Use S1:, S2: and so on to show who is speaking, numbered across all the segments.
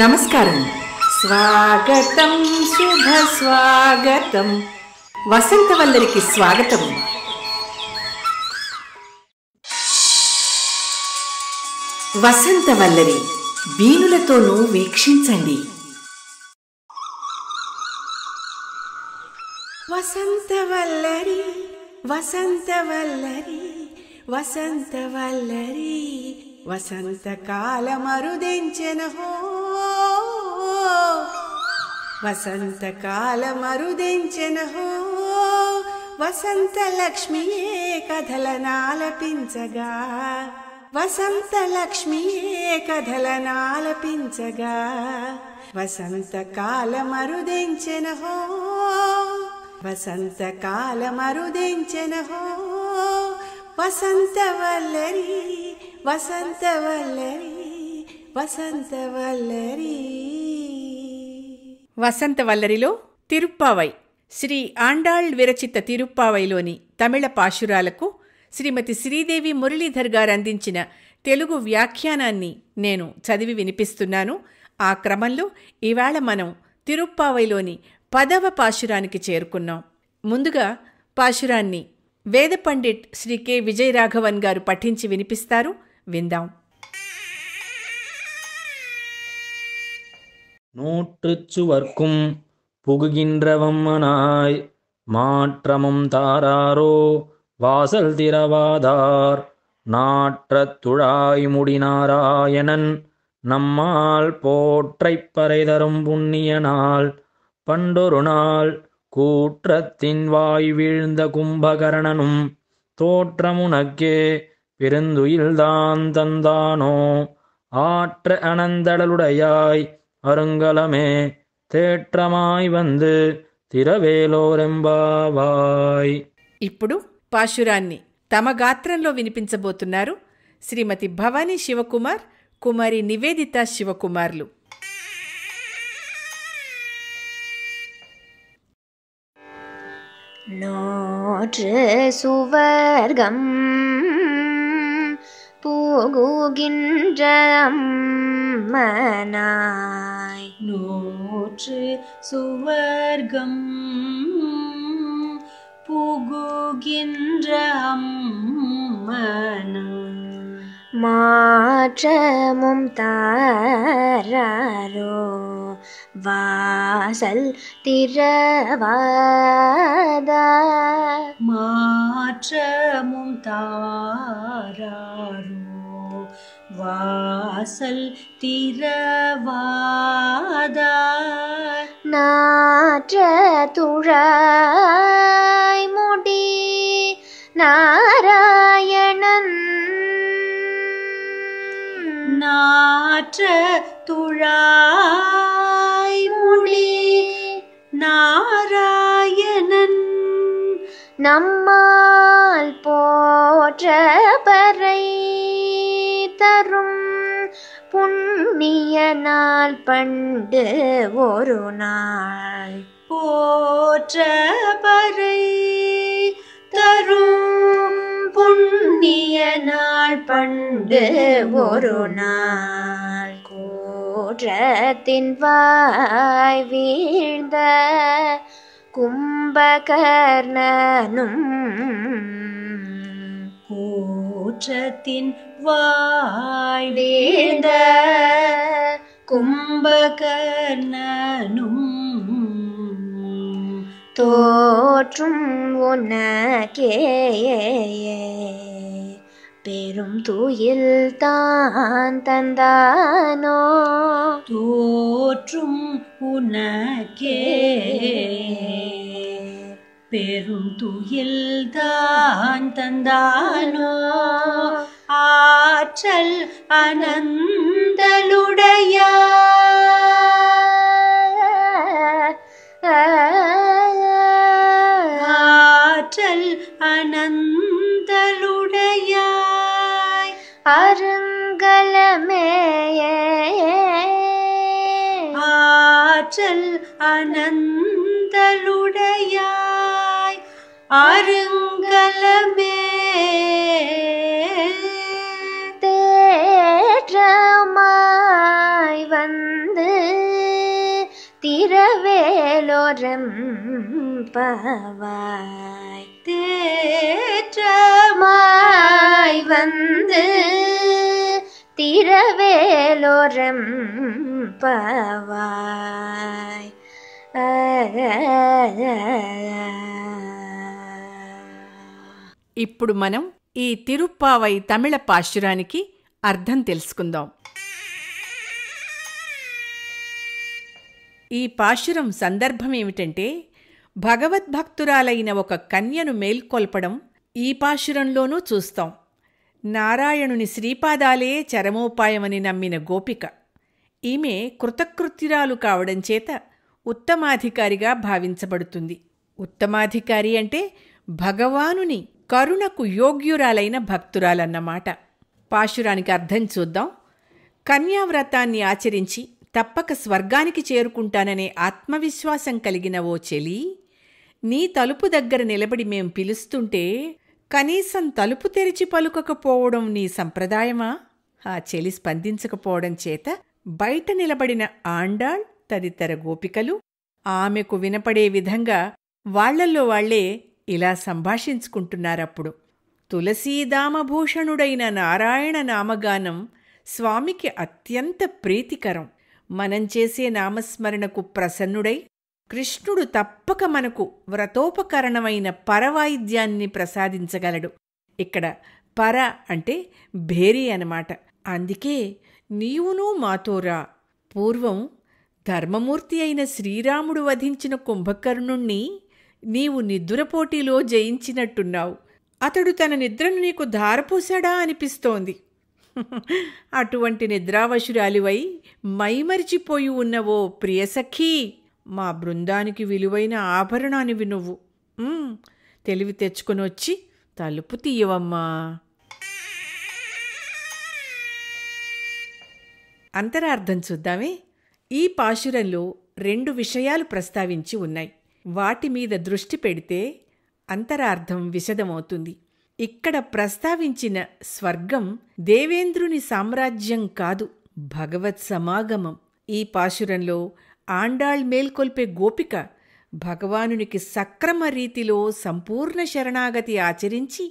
S1: నమస్కారం స్వాగతం శుభ స్వాగతం వసంతవల్లరికి స్వాగతం వసంతవల్లరి బీనులతోనూ వీక్షించండి
S2: వసంతవల్లరి వసంతవల్లరి వసంతవల్లరి వసంతకాల మరుదించెనహో వసంత హో వసంత వసంతలక్ష్మియే కథలనాలపించగా వసంతలక్ష్మియే కథలనాలపించగా వల్లరి వసంత వల్లరి వసంత వసంతవల్లరీ
S1: వసంతవల్లరిలో తిరుప్పావై శ్రీ ఆండాళ్ విరచిత తిరుప్పావైలోని తమిళ పాశురాలకు శ్రీమతి శ్రీదేవి మురళీధర్ గారు అందించిన తెలుగు వ్యాఖ్యానాన్ని నేను చదివి వినిపిస్తున్నాను ఆ క్రమంలో ఇవాళ మనం తిరుప్పావైలోని పదవ పాశురానికి చేరుకున్నాం ముందుగా పాశురాన్ని వేద పండిట్ శ్రీ కె విజయరాఘవన్ గారు పఠించి వినిపిస్తారు విందాం
S3: நூற்று சுவர்க்கும் புகுகின்றவம்மனாய் மாற்றமும் தாராரோ வாசல் திரவாதார் நாற்றத் துழாய் நாராயணன் நம்மால் போற்றைப் பறைதரும் புண்ணியனால் பண்டொரு நாள் கூற்றத்தின் வாய் வீழ்ந்த கும்பகரணனும் தோற்றமுனக்கே பெருந்துயில்தான் தந்தானோ ஆற்ற அனந்தடலுடையாய் அருங்கலமே తేట్రమాయ్ వందు తిరవేలోరెంబావాయ్
S1: ఇప్పుడు పాశురాన్ని తమ గాత్రంలో వినిపించబోతున్నారు శ్రీమతి భవాని శివకుమార్ కుమారి నివేదిత శివకుమార్లు நோற்று
S3: సువర్గం போகுகின்ற அம்மனாய் நூற்று சுவர்க்கம் புகுகின்ற அம்மனாய் மாற்றமும் தாராரோ வாசல் திறவாத மாற்றமும் தாராரோ வாசல் திறவாத நாற்ற துழாய் முடி நாராயணன் நாற்ற துழா நம்மால் போற்றபரை தரும் புண்ணிய நாள் பண்டு ஒரு நாள் போற்றபரை தரும் புண்ணிய நாள் பண்டு ஒரு நாள் கோற்றத்தின் வாய் வீழ்ந்த கும்பகர்ணனும் கூற்றத்தின் வாழ்வேந்த கும்பகர்ணனும்
S1: தோற்றும்
S3: உனக்கே பெரும் தூயில் தான் தந்தானோ தோற்றும் உனக்கே பெரும் துயில் தான் தந்தானோ ஆற்றல் அனந்தலுடையா ஆருங்கலமே தேற்றமாய் வந்து திரவேலோரம் பவாய் தேற்றமாய் வந்து திரவேலோரம் பவாய்
S1: ఇప్పుడు మనం ఈ తిరుప్పావై తమిళ పాశురానికి అర్థం తెలుసుకుందాం ఈ పాశురం సందర్భం ఏమిటంటే భగవద్భక్తురాలైన ఒక కన్యను మేల్కొల్పడం ఈ పాశురంలోనూ చూస్తాం నారాయణుని శ్రీపాదాలే చరమోపాయమని నమ్మిన గోపిక ఈమె కృతకృత్యురాలు కావడం చేత ఉత్తమాధికారిగా భావించబడుతుంది ఉత్తమాధికారి అంటే భగవానుని కరుణకు యోగ్యురాలైన భక్తురాలన్నమాట పాశురానికి అర్థం చూద్దాం కన్యావ్రతాన్ని ఆచరించి తప్పక స్వర్గానికి చేరుకుంటాననే ఆత్మవిశ్వాసం కలిగిన ఓ చెలి నీ తలుపు దగ్గర నిలబడి మేం పిలుస్తుంటే కనీసం తలుపు తెరిచి పలుకకపోవడం నీ సంప్రదాయమా ఆ చెలి స్పందించకపోవడం చేత బయట నిలబడిన ఆండాళ్ తదితర గోపికలు ఆమెకు వినపడే విధంగా వాళ్లల్లో వాళ్లే ఇలా సంభాషించుకుంటున్నారప్పుడు తులసీదామభూషణుడైన నారాయణ నామగానం స్వామికి అత్యంత ప్రీతికరం మనం చేసే నామస్మరణకు ప్రసన్నుడై కృష్ణుడు తప్పక మనకు వ్రతోపకరణమైన పరవాయిద్యాన్ని ప్రసాదించగలడు ఇక్కడ పర అంటే భేరీ అనమాట అందుకే నీవును మాతోరా పూర్వం ధర్మమూర్తి అయిన శ్రీరాముడు వధించిన కుంభకర్ణుణ్ణి నీవు నిద్రపోటీలో జయించినట్టున్నావు అతడు తన నిద్రను నీకు ధారపోశాడా అనిపిస్తోంది అటువంటి నిద్రావశురాలివై మైమరిచిపోయి ఉన్న ఓ ప్రియసఖీ మా బృందానికి విలువైన ఆభరణానివి నువ్వు తెలివి తెచ్చుకొని వచ్చి తలుపు తీయవమ్మా అంతరార్థం చూద్దామే ఈ పాశురంలో రెండు విషయాలు ప్రస్తావించి ఉన్నాయి వాటి మీద దృష్టి పెడితే అంతరార్థం విశదమవుతుంది ఇక్కడ ప్రస్తావించిన స్వర్గం దేవేంద్రుని సామ్రాజ్యం కాదు భగవత్ సమాగమం ఈ పాశురంలో ఆండాళ్ మేల్కొల్పే గోపిక భగవానునికి సక్రమ రీతిలో సంపూర్ణ శరణాగతి ఆచరించి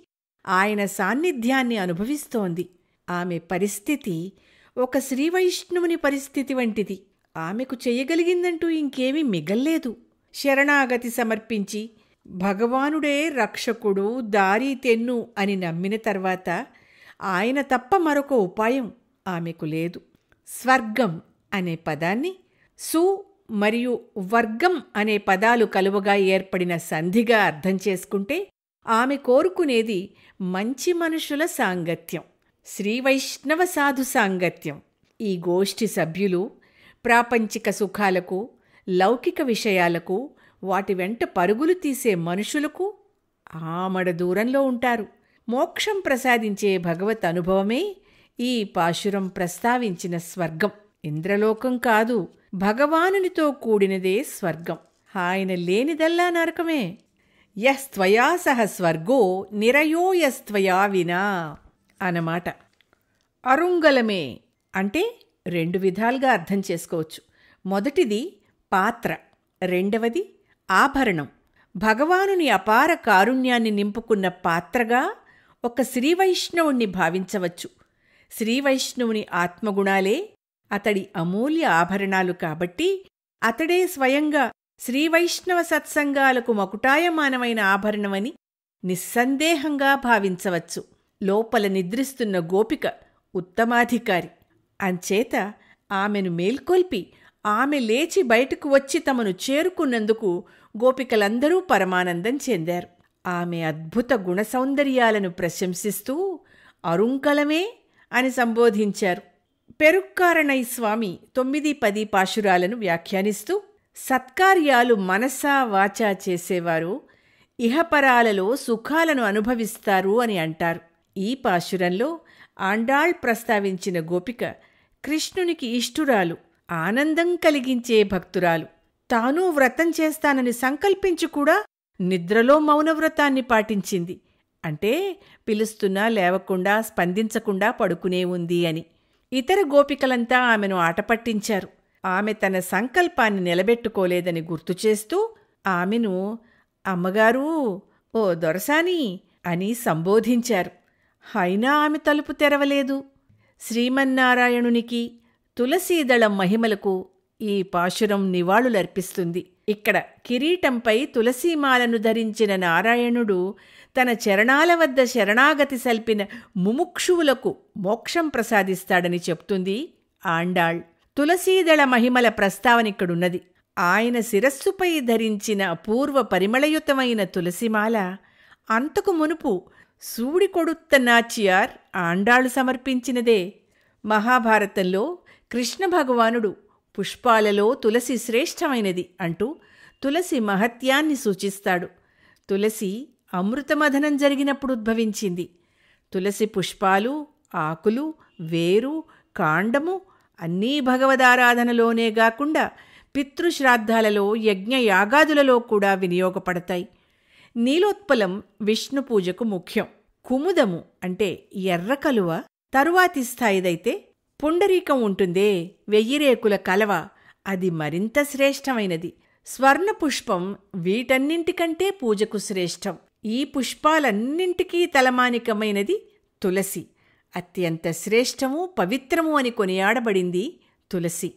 S1: ఆయన సాన్నిధ్యాన్ని అనుభవిస్తోంది ఆమె పరిస్థితి ఒక శ్రీవైష్ణవుని పరిస్థితి వంటిది ఆమెకు చేయగలిగిందంటూ ఇంకేమీ మిగల్లేదు శరణాగతి సమర్పించి భగవానుడే రక్షకుడు దారి తెన్ను అని నమ్మిన తర్వాత ఆయన తప్ప మరొక ఉపాయం ఆమెకు లేదు స్వర్గం అనే పదాన్ని సు మరియు వర్గం అనే పదాలు కలువగా ఏర్పడిన సంధిగా అర్థం చేసుకుంటే ఆమె కోరుకునేది మంచి మనుషుల సాంగత్యం శ్రీవైష్ణవ సాధు సాంగత్యం ఈ గోష్ఠి సభ్యులు ప్రాపంచిక సుఖాలకు లౌకిక విషయాలకు వాటి వెంట పరుగులు తీసే మనుషులకు ఆమడ దూరంలో ఉంటారు మోక్షం ప్రసాదించే భగవత్ అనుభవమే ఈ పాశురం ప్రస్తావించిన స్వర్గం ఇంద్రలోకం కాదు భగవానునితో కూడినదే స్వర్గం ఆయన లేనిదల్లా నరకమే యస్త్వయా సహ స్వర్గో నిరయోయస్త్వయా వినా అన్నమాట అరుంగలమే అంటే రెండు విధాలుగా అర్థం చేసుకోవచ్చు మొదటిది పాత్ర రెండవది ఆభరణం భగవానుని అపార కారుణ్యాన్ని నింపుకున్న పాత్రగా ఒక శ్రీవైష్ణవుణ్ణి భావించవచ్చు శ్రీవైష్ణవుని ఆత్మగుణాలే అతడి అమూల్య ఆభరణాలు కాబట్టి అతడే స్వయంగా శ్రీవైష్ణవ సత్సంగాలకు మకుటాయమానమైన ఆభరణమని నిస్సందేహంగా భావించవచ్చు లోపల నిద్రిస్తున్న గోపిక ఉత్తమాధికారి అంచేత ఆమెను మేల్కొల్పి ఆమె లేచి బయటకు వచ్చి తమను చేరుకున్నందుకు గోపికలందరూ పరమానందం చెందారు ఆమె అద్భుత గుణ సౌందర్యాలను ప్రశంసిస్తూ అరుంకలమే అని సంబోధించారు పెరుక్కారణై స్వామి తొమ్మిది పది పాశురాలను వ్యాఖ్యానిస్తూ సత్కార్యాలు మనసా వాచా చేసేవారు ఇహపరాలలో సుఖాలను అనుభవిస్తారు అని అంటారు ఈ పాశురంలో ఆండాళ్ ప్రస్తావించిన గోపిక కృష్ణునికి ఇష్టురాలు ఆనందం కలిగించే భక్తురాలు తానూ వ్రతం చేస్తానని సంకల్పించి కూడా నిద్రలో మౌనవ్రతాన్ని పాటించింది అంటే పిలుస్తున్నా లేవకుండా స్పందించకుండా పడుకునే ఉంది అని ఇతర గోపికలంతా ఆమెను ఆటపట్టించారు ఆమె తన సంకల్పాన్ని నిలబెట్టుకోలేదని గుర్తు చేస్తూ ఆమెను అమ్మగారు ఓ దొరసాని అని సంబోధించారు అయినా ఆమె తలుపు తెరవలేదు శ్రీమన్నారాయణునికి తులసీదళం మహిమలకు ఈ పాశురం నివాళులర్పిస్తుంది ఇక్కడ కిరీటంపై తులసీమాలను ధరించిన నారాయణుడు తన చరణాల వద్ద శరణాగతి సల్పిన ముముక్షువులకు మోక్షం ప్రసాదిస్తాడని చెప్తుంది ఆండాళ్ తులసీదళ మహిమల ప్రస్తావనిక్కడున్నది ఆయన శిరస్సుపై ధరించిన అపూర్వ పరిమళయుతమైన తులసిమాల అంతకు మునుపు సూడికొడుత్త నాచియార్ ఆండాళు సమర్పించినదే మహాభారతంలో కృష్ణ భగవానుడు పుష్పాలలో తులసి శ్రేష్టమైనది అంటూ తులసి మహత్యాన్ని సూచిస్తాడు తులసి అమృతమధనం జరిగినప్పుడు ఉద్భవించింది తులసి పుష్పాలు ఆకులు వేరు కాండము అన్నీ భగవదారాధనలోనే కాకుండా పితృశ్రాద్ధాలలో యజ్ఞయాగాదులలో కూడా వినియోగపడతాయి నీలోత్పలం విష్ణు పూజకు ముఖ్యం కుముదము అంటే ఎర్ర కలువ తరువాతి స్థాయిదైతే పుండరీకం ఉంటుందే వెయ్యిరేకుల కలవ అది మరింత శ్రేష్టమైనది స్వర్ణపుష్పం వీటన్నింటికంటే పూజకు శ్రేష్టం ఈ పుష్పాలన్నింటికీ తలమానికమైనది తులసి అత్యంత శ్రేష్టము పవిత్రము అని కొనియాడబడింది తులసి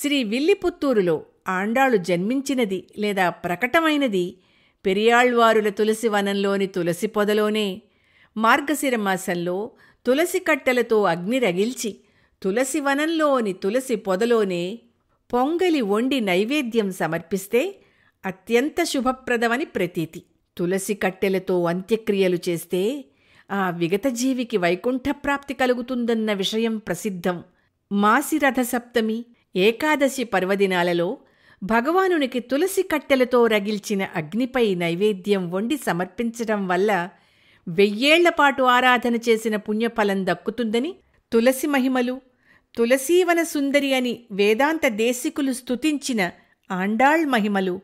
S1: శ్రీ విల్లిపుత్తూరులో ఆండాళు జన్మించినది లేదా ప్రకటమైనది పెరియాళ్వారుల తులసి వనంలోని తులసి పొదలోనే మార్గశిర మాసంలో తులసి కట్టెలతో అగ్ని రగిల్చి తులసి వనంలోని తులసి పొదలోనే పొంగలి వండి నైవేద్యం సమర్పిస్తే అత్యంత శుభప్రదమని ప్రతీతి తులసి కట్టెలతో అంత్యక్రియలు చేస్తే ఆ విగతజీవికి వైకుంఠప్రాప్తి కలుగుతుందన్న విషయం ప్రసిద్ధం మాసిరథ సప్తమి ఏకాదశి పర్వదినాలలో భగవానునికి తులసి కట్టెలతో రగిల్చిన అగ్నిపై నైవేద్యం వండి సమర్పించటం వల్ల వెయ్యేళ్లపాటు ఆరాధన చేసిన పుణ్యఫలం దక్కుతుందని తులసి మహిమలు తులసీవన సుందరి అని వేదాంత దేశికులు స్తుతించిన ఆండాళ్ మహిమలు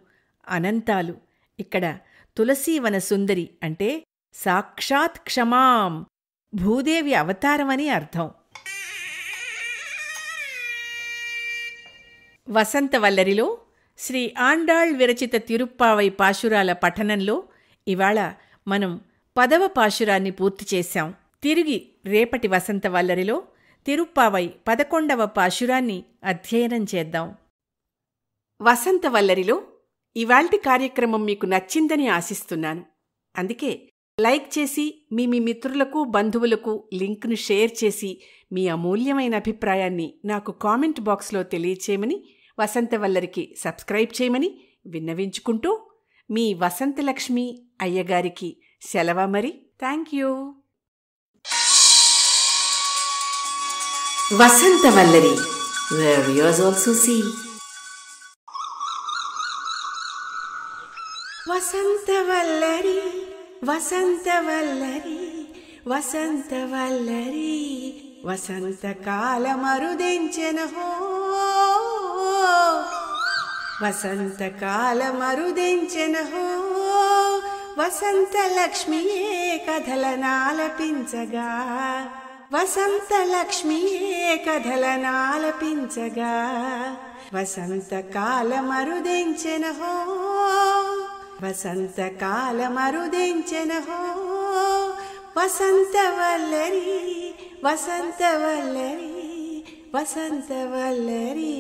S1: అనంతాలు ఇక్కడ తులసీవన సుందరి అంటే సాక్షాత్ క్షమాం భూదేవి అవతారమని అర్థం వసంతవల్లరిలో శ్రీ ఆండాళ్ విరచిత తిరుప్పావై పాశురాల పఠనంలో ఇవాళ మనం పదవ పాశురాన్ని పూర్తి చేశాం తిరిగి రేపటి వసంతవల్లరిలో తిరుప్పావై పదకొండవ పాశురాన్ని అధ్యయనం చేద్దాం వసంతవల్లరిలో ఇవాల్టి కార్యక్రమం మీకు నచ్చిందని ఆశిస్తున్నాను అందుకే లైక్ చేసి మీ మీ మిత్రులకు బంధువులకు లింక్ను షేర్ చేసి మీ అమూల్యమైన అభిప్రాయాన్ని నాకు కామెంట్ బాక్స్లో తెలియచేయమని వసంతవల్లరికి సబ్స్క్రైబ్ చేయమని విన్నవించుకుంటూ మీ వసంతలక్ష్మి అయ్యగారికి సెలవ మరి థ్యాంక్ యూ వసంత వల్లరి
S2: వసంత కాల see. హో వసంత కాల వసంతకాల హో వసంత మరుదెంచెనహో వసంతలక్ష్మియే కథలనాలపించగా వసంత వసంత వసంత కథల నాలపించగా కాల కాల మరుదించెన మరుదించెన హో హో వసంత వల్లరి వసంత వల్లరి వసంత వసంతవల్లరీ